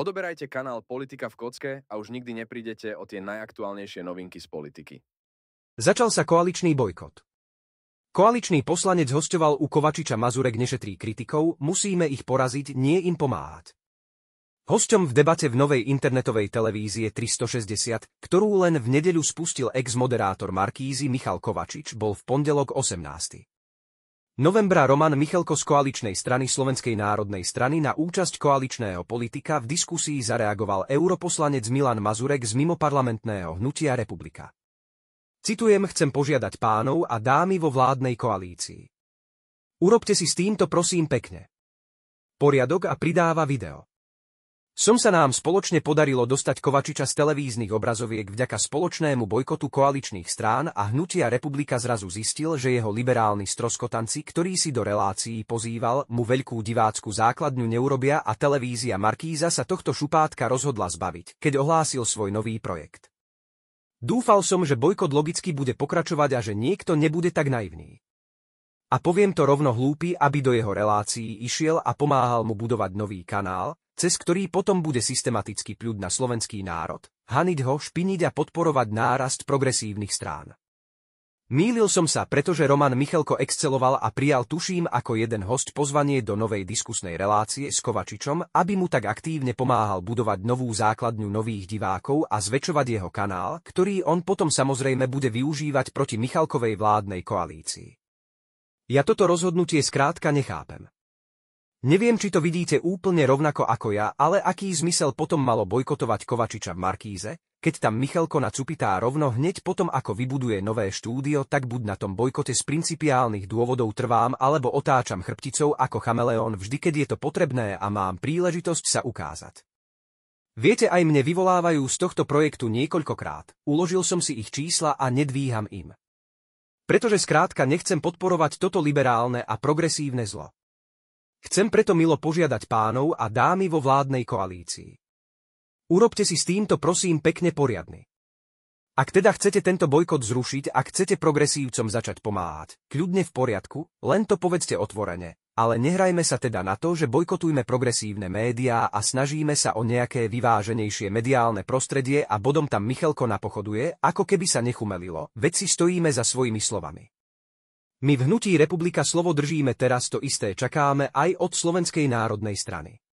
Odoberajte kanál Politika v kocke a už nikdy neprídete o tie najaktuálnejšie novinky z politiky. Začal sa koaličný bojkot. Koaličný poslanec hostoval u Kovačiča Mazurek nešetrí kritikov, musíme ich poraziť, nie im pomáhať. Hosťom v debate v novej internetovej televízie 360, ktorú len v nedeľu spustil ex-moderátor Markízy Michal Kovačič, bol v pondelok 18. Novembra Roman Michalko z koaličnej strany Slovenskej národnej strany na účasť koaličného politika v diskusii zareagoval europoslanec Milan Mazurek z mimoparlamentného hnutia Republika. Citujem, chcem požiadať pánov a dámy vo vládnej koalícii. Urobte si s týmto prosím pekne. Poriadok a pridáva video. Som sa nám spoločne podarilo dostať Kovačiča z televíznych obrazoviek vďaka spoločnému bojkotu koaličných strán a hnutia Republika zrazu zistil, že jeho liberálni stroskotanci, ktorý si do relácií pozýval, mu veľkú divácku základňu neurobia a televízia Markíza sa tohto šupátka rozhodla zbaviť, keď ohlásil svoj nový projekt. Dúfal som, že bojkot logicky bude pokračovať a že niekto nebude tak naivný. A poviem to rovno hlúpi, aby do jeho relácií išiel a pomáhal mu budovať nový kanál, cez ktorý potom bude systematicky pľud na slovenský národ, haniť ho, špiniť a podporovať nárast progresívnych strán. Mýlil som sa, pretože Roman Michalko exceloval a prijal tuším ako jeden host pozvanie do novej diskusnej relácie s Kovačičom, aby mu tak aktívne pomáhal budovať novú základňu nových divákov a zväčšovať jeho kanál, ktorý on potom samozrejme bude využívať proti Michalkovej vládnej koalícii. Ja toto rozhodnutie skrátka nechápem. Neviem, či to vidíte úplne rovnako ako ja, ale aký zmysel potom malo bojkotovať Kovačiča v Markíze, keď tam Michalko na Cupitá rovno hneď potom ako vybuduje nové štúdio, tak buď na tom bojkote z principiálnych dôvodov trvám alebo otáčam chrbticou ako chameleón vždy, keď je to potrebné a mám príležitosť sa ukázať. Viete, aj mne vyvolávajú z tohto projektu niekoľkokrát, uložil som si ich čísla a nedvíham im. Pretože skrátka nechcem podporovať toto liberálne a progresívne zlo. Chcem preto milo požiadať pánov a dámy vo vládnej koalícii. Urobte si s týmto prosím pekne poriadny. Ak teda chcete tento bojkot zrušiť a chcete progresívcom začať pomáhať, kľudne v poriadku, len to povedzte otvorene, ale nehrajme sa teda na to, že bojkotujme progresívne médiá a snažíme sa o nejaké vyváženejšie mediálne prostredie a bodom tam Michalko napochoduje, ako keby sa nechumelilo, veci stojíme za svojimi slovami. My v hnutí Republika Slovo držíme teraz to isté čakáme aj od Slovenskej národnej strany.